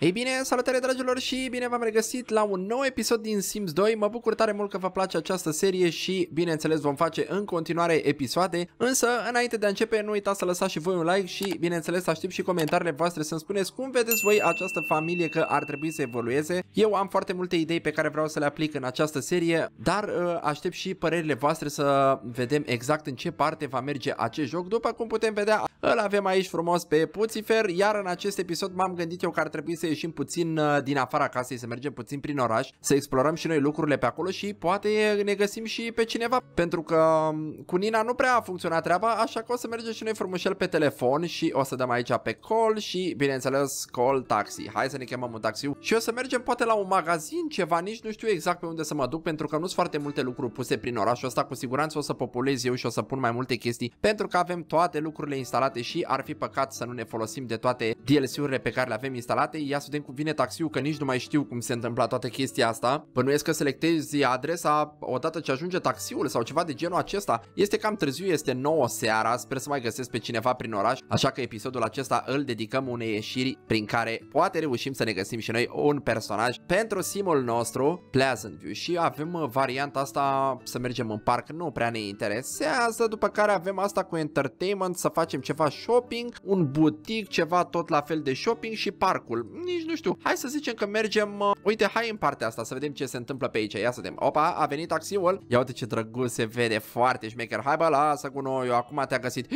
Ei bine, salutare dragilor și bine v-am regăsit la un nou episod din Sims 2. Mă bucur tare mult că vă place această serie și, bineînțeles, vom face în continuare episoade. Însă, înainte de a începe, nu uitați să lăsați și voi un like și, bineînțeles, aștept și comentariile voastre să-mi spuneți cum vedeți voi această familie că ar trebui să evolueze. Eu am foarte multe idei pe care vreau să le aplic în această serie, dar uh, aștept și părerile voastre să vedem exact în ce parte va merge acest joc. După cum putem vedea, îl avem aici frumos pe Puțifer, iar în acest episod m-am gândit eu că ar trebui să ieșim puțin uh, din afara casei, să mergem puțin prin oraș, să explorăm și noi lucrurile pe acolo și poate ne găsim și pe cineva. Pentru că um, cu Nina nu prea a funcționat treaba, așa că o să mergem și noi frumușel pe telefon și o să dăm aici pe call și, bineînțeles, call taxi. Hai să ne chemăm un taxi și o să mergem poate la un magazin, ceva, nici nu știu exact pe unde să mă duc, pentru că nu sunt foarte multe lucruri puse prin orașul ăsta, cu siguranță o să populez eu și o să pun mai multe chestii, pentru că avem toate lucrurile instalate și ar fi păcat să nu ne folosim de toate DLC-urile pe care le avem instalate. Ia să vedem cum vine taxiul, că nici nu mai știu cum se întâmpla toată chestia asta. Bănuiesc că selectezi adresa odată ce ajunge taxiul sau ceva de genul acesta. Este cam târziu, este 9 seara, sper să mai găsesc pe cineva prin oraș, așa că episodul acesta îl dedicăm unei ieșiri prin care poate reușim să ne găsim și noi un personaj pentru simul nostru, Pleasant View. Și avem uh, varianta asta să mergem în parc, nu prea ne interesează, după care avem asta cu entertainment, să facem ceva shopping, un butic, ceva tot la fel de shopping și parcul nici nu știu. Hai să zicem că mergem, uh, uite, hai în partea asta să vedem ce se întâmplă pe aici. Ia să vedem. Opa, a venit taxiul. Ia uite ce drăguț se vede, foarte șmecher. Hai bă, lasă cu noi, eu acum te-a găsit.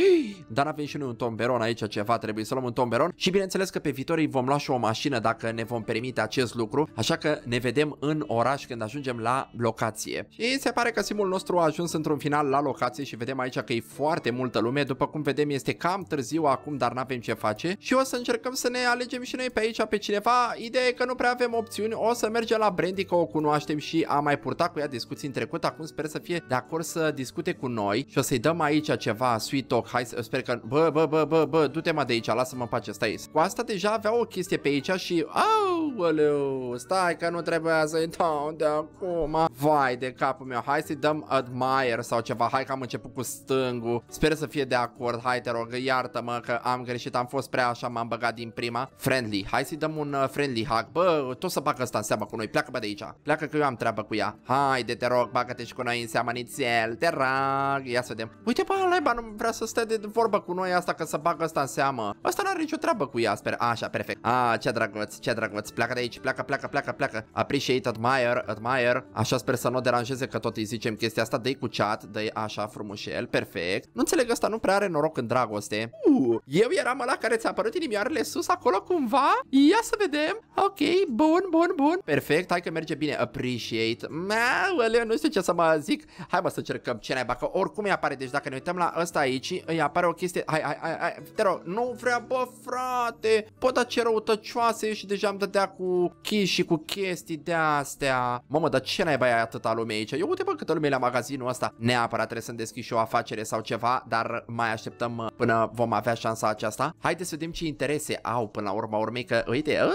Dar avem și noi un tomberon aici ceva, trebuie să luăm un tomberon. Și bineînțeles că pe viitor îi vom lua și o mașină dacă ne vom permite acest lucru. Așa că ne vedem în oraș când ajungem la locație. Și se pare că simul nostru a ajuns într-un final la locație și vedem aici că e foarte multă lume. După cum vedem este cam târziu acum, dar n-avem ce face. Și o să încercăm să ne alegem și noi pe aici pe cineva, ideea e că nu prea avem opțiuni, o să mergem la Brandy că o cunoaștem și am mai purtat cu ea discuții în trecut, acum sper să fie de acord să discute cu noi și o să-i dăm aici ceva sweet talk, hai să sper că, bă, bă, bă, bă, bă, du-te mă de aici, lasă-mă în pace, stai. Cu asta deja avea o chestie pe aici și, au, aoleu, stai că nu trebuia să-i dau de acum. Vai de capul meu, hai să-i dăm admire sau ceva, hai că am început cu stângul. Sper să fie de acord, hai te rog, iartă-mă că am greșit, am fost prea așa, m-am băgat din prima. Friendly, hai să-i dăm un uh, friendly hug. Bă, tot să bagă asta în seama cu noi, pleacă bă de aici. Pleacă că eu am treabă cu ea. Haide, te rog, bagă-te și cu noi în seama nițel, te rog. Ia să vedem. Uite, bă, Laiba nu vrea să stea de vorbă cu noi asta că să bagă asta în seama Asta n-are nicio treabă cu ea, sper. Așa, perfect. A, ce drăguț, ce drăguț pleacă de aici, pleacă, pleacă, pleacă, pleacă. Appreciate, admire, admire. Așa sper să nu o deranjeze că tot îi zicem chestia asta. Dă-i cu chat, dă așa frumușel, perfect. Nu înțeleg asta, nu prea are noroc în dragoste. Uh, eu eram la care ți-a apărut inimioarele sus acolo cumva? Ia să vedem. Ok, bun, bun, bun. Perfect, hai că merge bine. Appreciate. Mă, nu știu ce să mă zic. Hai mă să încercăm ce naiba, că oricum îi apare. Deci dacă ne uităm la ăsta aici, îi apare o chestie. Hai, hai, hai, hai. Te rog, nu vrea, bă, frate. Pot da ce răutăcioase și deja am dădea cu chis și cu chestii de astea. Mamă, dar ce naiba băiat atâta lume aici? Eu uite bă câtă lume e la magazinul ăsta. Neapărat trebuie să-mi deschid și o afacere sau ceva, dar mai așteptăm uh, până vom avea șansa aceasta. Haideți să vedem ce interese au până la urma urmei că uite, a, uh,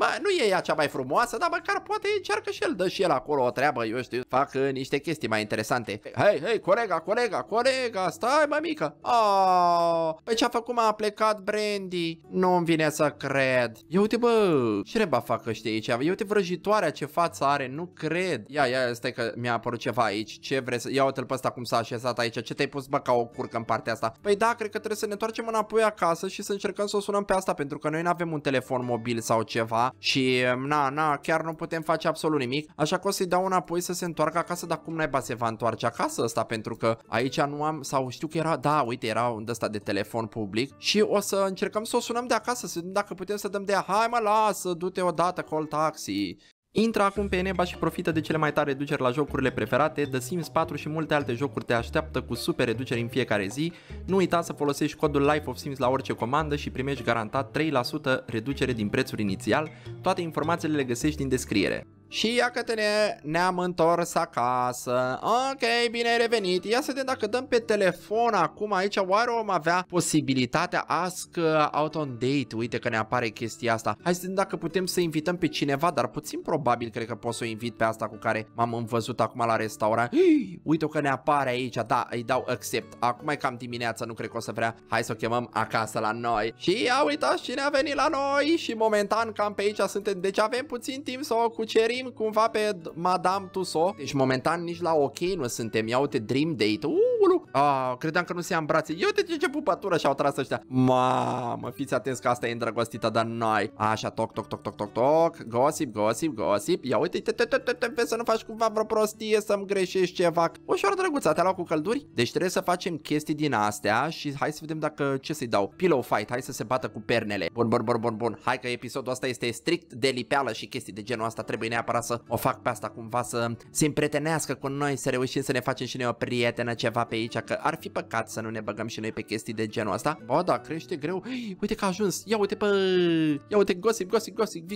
uh, nu e ea cea mai frumoasă, dar măcar poate încearcă și el, dă și el acolo o treabă, eu știu, fac niște chestii mai interesante. Hei, hei, colega, colega, colega, stai mămică. Oh, ah, pe ce a făcut m-a plecat Brandy? Nu-mi vine să cred. Eu uite bă, ce reba fac ăștia aici? Ia uite vrăjitoarea ce față are, nu cred. Ia, ia, stai că mi-a apărut ceva aici. Ce vrei să... Ia uite-l pe ăsta cum s-a așezat aici. Ce te-ai pus, bă, ca o curcă în partea asta? Păi da, cred că trebuie să ne întoarcem înapoi acasă și să încercăm să o sunăm pe asta, pentru că noi nu avem un telefon mobil sau ceva și mm, na, na, chiar nu putem face absolut nimic. Așa că o să-i dau înapoi să se întoarcă acasă, dar cum naiba se va întoarce acasă asta, pentru că aici nu am, sau știu că era, da, uite, era un ăsta de telefon public și o să încercăm să o sunăm de acasă, să dacă putem să dăm de hai mă, lasă, du-te odată, call taxi. Intră acum pe Eneba și profită de cele mai tare reduceri la jocurile preferate, The Sims 4 și multe alte jocuri te așteaptă cu super reduceri în fiecare zi. Nu uita să folosești codul Life of Sims la orice comandă și primești garantat 3% reducere din prețul inițial. Toate informațiile le găsești din descriere. Și ia că ne, ne-am întors acasă Ok, bine ai revenit Ia să vedem dacă dăm pe telefon acum aici Oare om avea posibilitatea Ask uh, out on date Uite că ne apare chestia asta Hai să vedem dacă putem să invităm pe cineva Dar puțin probabil cred că pot să o invit pe asta Cu care m-am învăzut acum la restaurant Uite că ne apare aici Da, îi dau accept Acum e cam dimineața, nu cred că o să vrea Hai să o chemăm acasă la noi Și ia uitați cine a venit la noi Și momentan cam pe aici suntem Deci avem puțin timp să o cucerim trăim cumva pe Madame Tussauds. Deci momentan nici la ok nu suntem. Ia uite Dream Date. Uulu. Ah, credeam că nu se ia în brațe. Ia uite ce, ce pupătură și-au tras ăștia. Mamă, fiți atenți că asta e îndrăgostită de noi. Așa, toc, toc, toc, toc, toc, toc. Gossip, gossip, gossip. Ia uite, te, te, te, te, te, vezi să nu faci cumva vreo prostie, să-mi greșești ceva. Ușor drăguța, te-a luat cu călduri? Deci trebuie să facem chestii din astea și hai să vedem dacă ce să-i dau. Pillow fight, hai să se bată cu pernele. Bun, bun, bun, bun, bun. Hai că episodul ăsta este strict de lipeală și chestii de genul asta trebuie neapărat neapărat să o fac pe asta cumva să se împretenească cu noi, să reușim să ne facem și noi o prietenă ceva pe aici, că ar fi păcat să nu ne băgăm și noi pe chestii de genul ăsta. Bă, da, crește greu. Uite că a ajuns. Ia uite pe... Ia uite, gossip, gossip, gossip.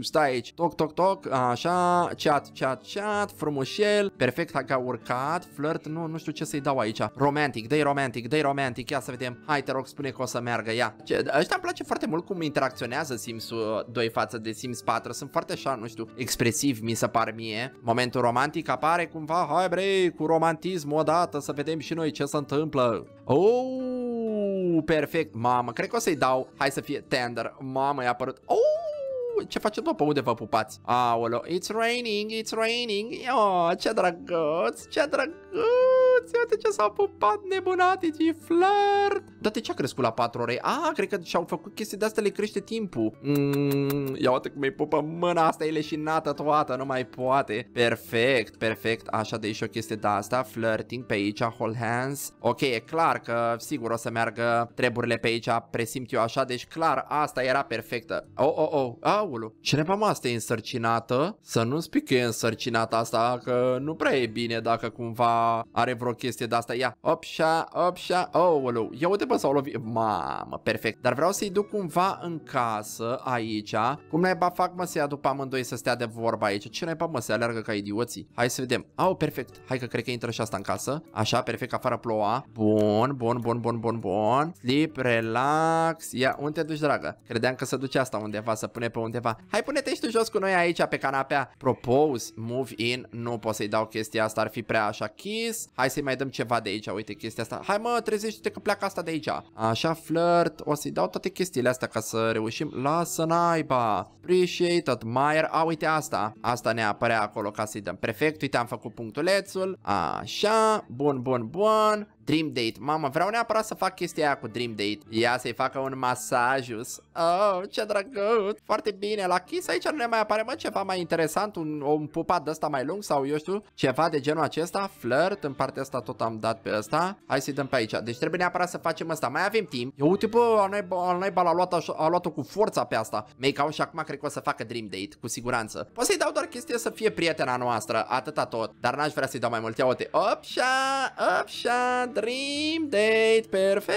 Stai aici. Toc, toc, toc. Așa. Chat, chat, chat. Frumușel. Perfect a urcat. Flirt. Nu, nu știu ce să-i dau aici. Romantic, dai romantic, dai romantic. Ia să vedem. Hai, te rog, spune că o să meargă. Ia. ăștia îmi place foarte mult cum interacționează Sims 2 față de Sims 4. Sunt foarte așa, nu știu, știu, expresiv, mi se par mie. Momentul romantic apare cumva, hai brei, cu romantism odată, să vedem și noi ce se întâmplă. Oh, perfect, mamă, cred că o să-i dau, hai să fie tender, mamă, i-a apărut. Oh, ce face după? Unde vă pupați? Aolo, it's raining, it's raining. Oh, ce drăguț, ce drăguț toți, uite ce s-au pupat nebunaticii, flirt! Dar de ce a crescut la 4 ore? A, cred că și-au făcut chestii de-astea, le crește timpul. Mm, ia uite cum îi pupă mâna asta, e leșinată toată, nu mai poate. Perfect, perfect, așa de aici o chestie de asta, flirting pe aici, hold hands. Ok, e clar că sigur o să meargă treburile pe aici, presimt eu așa, deci clar, asta era perfectă. Oh, oh, oh, aulu, ce ne asta e însărcinată? Să nu spui că e însărcinată asta, că nu prea e bine dacă cumva are vreo chestie de asta, ia, opșa, opșa, oh, ia uite bă, s-au lovit, mamă, perfect, dar vreau să-i duc cumva în casă, aici, cum ba fac mă să ia după amândoi să stea de vorba aici, ce ne naiba mă, să alergă ca idioții, hai să vedem, au, perfect, hai că cred că intră și asta în casă, așa, perfect, afară ploua, bun, bun, bun, bun, bun, bun, sleep, relax, ia, unde te duci, dragă, credeam că se duce asta undeva, să pune pe undeva, hai pune-te și tu jos cu noi aici pe canapea, propose, move in, nu pot să-i dau chestia asta, ar fi prea așa, kiss, hai să-i mai dăm ceva de aici, uite chestia asta. Hai mă, trezește-te că pleacă asta de aici. Așa, flirt, o să-i dau toate chestiile astea ca să reușim. Lasă naiba, appreciate, admire, a, uite asta. Asta ne apărea acolo ca să-i dăm. Perfect, uite, am făcut punctulețul. Așa, bun, bun, bun. Dream Date. Mama, vreau neapărat să fac chestia aia cu Dream Date. Ia să-i facă un masajus. Oh, ce drăguț. Foarte bine. La Kiss aici nu ne mai apare, mă, ceva mai interesant. Un, un pupat de ăsta mai lung sau eu știu, ceva de genul acesta. Flirt. În partea asta tot am dat pe ăsta. Hai să-i dăm pe aici. Deci trebuie neapărat să facem asta. Mai avem timp. Eu uite, bă, al naiba, l-a luat, o luat cu forța pe asta. Make-out și acum cred că o să facă Dream Date, cu siguranță. Pot să-i dau doar chestia să fie prietena noastră, atâta tot. Dar n-aș vrea să-i dau mai mult. Ia uite. Opșa, opșa, dream date, perfect!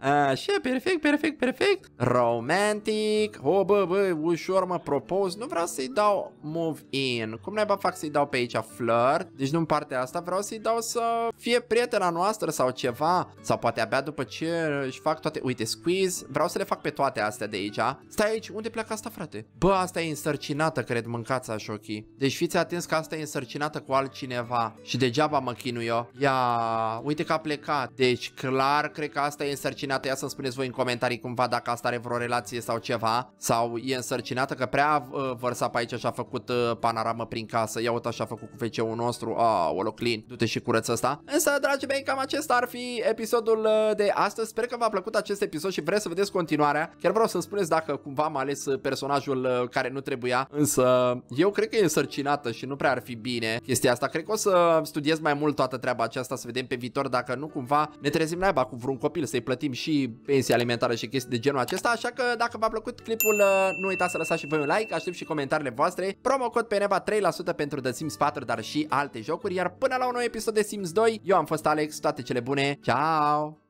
Așa, perfect, perfect, perfect! Romantic! O, bă, bă, ușor mă propose, nu vreau să-i dau move in. Cum naiba fac să-i dau pe aici flirt? Deci nu în partea asta, vreau să-i dau să fie prietena noastră sau ceva. Sau poate abia după ce își fac toate... Uite, squeeze, vreau să le fac pe toate astea de aici. Stai aici, unde pleacă asta, frate? Bă, asta e însărcinată, cred, mâncați așochii. Deci fiți atenți că asta e însărcinată cu altcineva și degeaba mă chinu eu. Ia, uite uite că a plecat. Deci clar, cred că asta e însărcinată. Ia să-mi spuneți voi în comentarii cumva dacă asta are vreo relație sau ceva. Sau e însărcinată, că prea a uh, pe aici și a făcut uh, panoramă prin casă. Ia uite așa a făcut cu fc nostru. Ah, oh, clean. Du-te și curăță asta. Însă, dragi mei, cam acesta ar fi episodul uh, de astăzi. Sper că v-a plăcut acest episod și vreți să vedeți continuarea. Chiar vreau să-mi spuneți dacă cumva am ales uh, personajul uh, care nu trebuia. Însă, eu cred că e însărcinată și nu prea ar fi bine chestia asta. Cred că o să studiez mai mult toată treaba aceasta, să vedem pe viitor viitor dacă nu cumva ne trezim naiba cu vreun copil să-i plătim și pensie alimentară și chestii de genul acesta, așa că dacă v-a plăcut clipul, ă, nu uitați să lăsați și voi un like, aștept și comentariile voastre, promo cod pe neva 3% pentru The Sims 4, dar și alte jocuri, iar până la un nou episod de Sims 2, eu am fost Alex, toate cele bune, ciao!